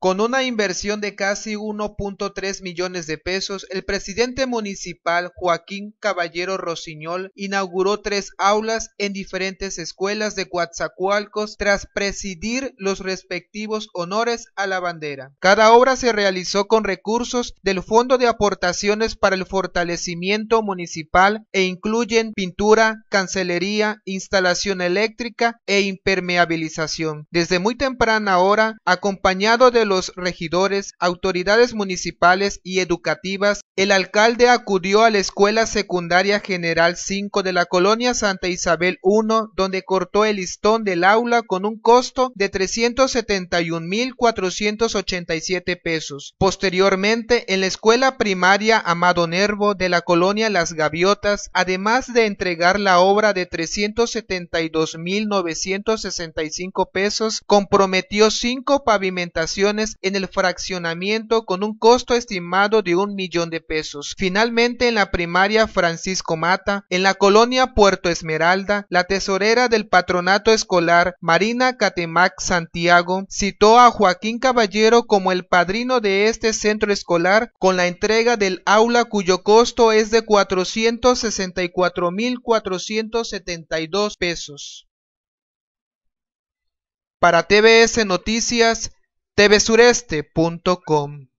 Con una inversión de casi 1.3 millones de pesos, el presidente municipal Joaquín Caballero Rosiñol inauguró tres aulas en diferentes escuelas de Coatzacoalcos tras presidir los respectivos honores a la bandera. Cada obra se realizó con recursos del Fondo de Aportaciones para el Fortalecimiento Municipal e incluyen pintura, cancelería, instalación eléctrica e impermeabilización. Desde muy temprana hora, acompañado de los regidores, autoridades municipales y educativas, el alcalde acudió a la Escuela Secundaria General 5 de la colonia Santa Isabel I, donde cortó el listón del aula con un costo de 371.487 pesos. Posteriormente, en la Escuela Primaria Amado Nervo de la colonia Las Gaviotas, además de entregar la obra de 372.965 pesos, comprometió cinco pavimentaciones en el fraccionamiento con un costo estimado de un millón de pesos. Finalmente, en la primaria Francisco Mata, en la colonia Puerto Esmeralda, la tesorera del patronato escolar Marina Catemac Santiago citó a Joaquín Caballero como el padrino de este centro escolar con la entrega del aula cuyo costo es de 464.472 pesos. Para TBS Noticias, tvsureste.com